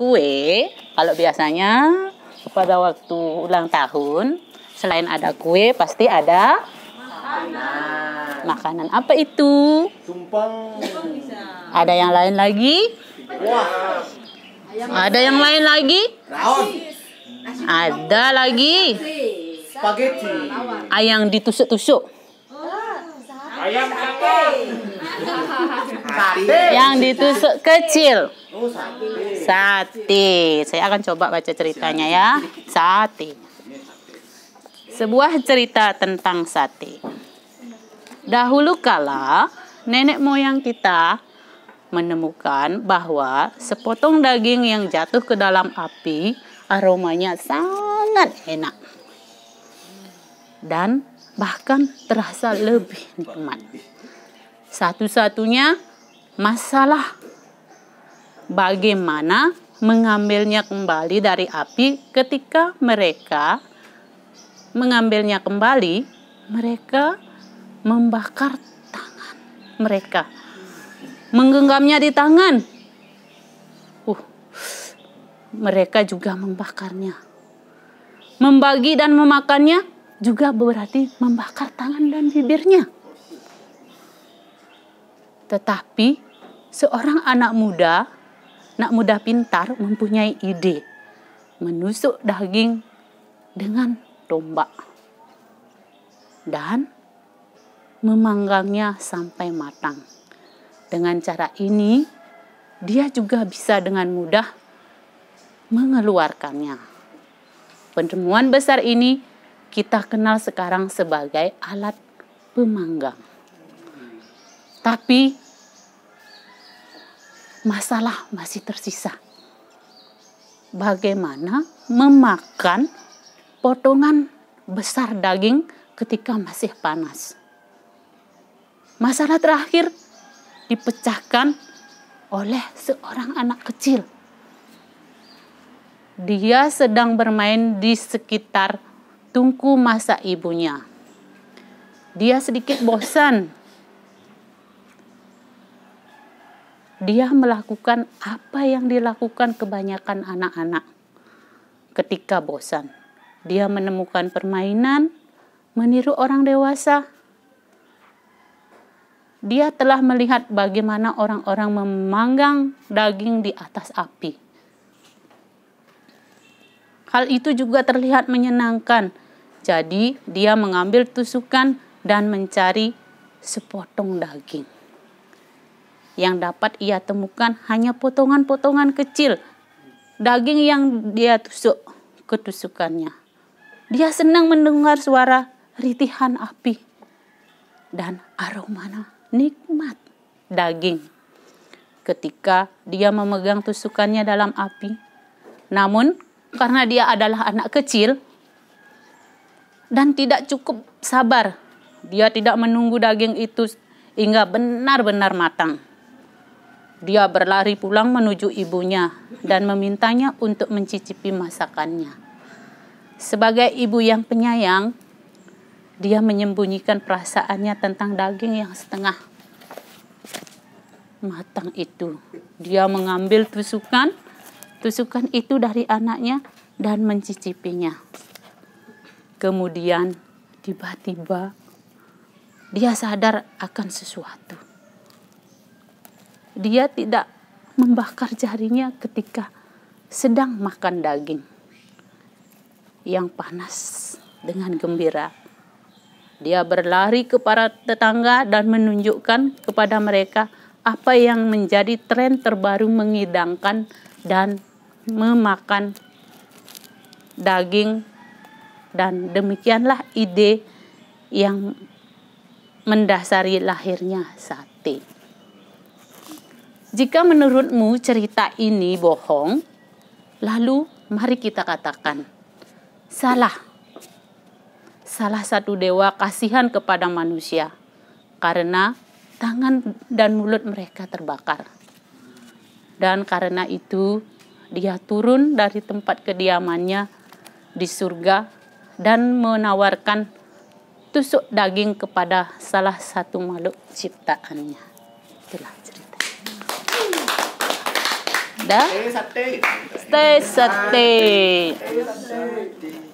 kue, kalau biasanya pada waktu ulang tahun, selain ada kue pasti ada makanan. Makanan apa itu? Tumpang. Ada yang lain lagi? Wah. Ada yang lain lagi? Raun. Ada lagi? Spaghetti. Ayam ditusuk-tusuk. Oh, ayam kakek. Sate. Yang ditusuk kecil. Oh, sate. Sate. Saya akan coba baca ceritanya ya. Sate. Sebuah cerita tentang sate. Dahulu kala, nenek moyang kita menemukan bahwa sepotong daging yang jatuh ke dalam api aromanya sangat enak dan bahkan terasa lebih nikmat. Satu-satunya masalah bagaimana mengambilnya kembali dari api ketika mereka mengambilnya kembali mereka membakar tangan mereka menggenggamnya di tangan uh mereka juga membakarnya membagi dan memakannya juga berarti membakar tangan dan bibirnya tetapi seorang anak muda, anak muda pintar mempunyai ide menusuk daging dengan domba dan memanggangnya sampai matang. Dengan cara ini, dia juga bisa dengan mudah mengeluarkannya. Penemuan besar ini kita kenal sekarang sebagai alat pemanggang. Tapi masalah masih tersisa. Bagaimana memakan potongan besar daging ketika masih panas? Masalah terakhir dipecahkan oleh seorang anak kecil. Dia sedang bermain di sekitar tungku masa ibunya. Dia sedikit bosan dia melakukan apa yang dilakukan kebanyakan anak-anak ketika bosan. Dia menemukan permainan, meniru orang dewasa. Dia telah melihat bagaimana orang-orang memanggang daging di atas api. Hal itu juga terlihat menyenangkan. Jadi, dia mengambil tusukan dan mencari sepotong daging yang dapat ia temukan hanya potongan-potongan kecil daging yang dia tusuk ketusukannya. Dia senang mendengar suara ritihan api dan aroma nikmat daging. Ketika dia memegang tusukannya dalam api, namun karena dia adalah anak kecil dan tidak cukup sabar, dia tidak menunggu daging itu hingga benar-benar matang. Dia berlari pulang menuju ibunya dan memintanya untuk mencicipi masakannya. Sebagai ibu yang penyayang, dia menyembunyikan perasaannya tentang daging yang setengah matang itu. Dia mengambil tusukan, tusukan itu dari anaknya dan mencicipinya. Kemudian tiba-tiba dia sadar akan sesuatu dia tidak membakar jarinya ketika sedang makan daging yang panas dengan gembira. Dia berlari ke para tetangga dan menunjukkan kepada mereka apa yang menjadi tren terbaru mengidangkan dan memakan daging dan demikianlah ide yang mendasari lahirnya sate. Jika menurutmu cerita ini bohong, lalu mari kita katakan salah. Salah satu dewa kasihan kepada manusia karena tangan dan mulut mereka terbakar. Dan karena itu dia turun dari tempat kediamannya di surga dan menawarkan tusuk daging kepada salah satu makhluk ciptaannya. Itulah cerita. Dah? Stay sate. Stay sate. Stay sate.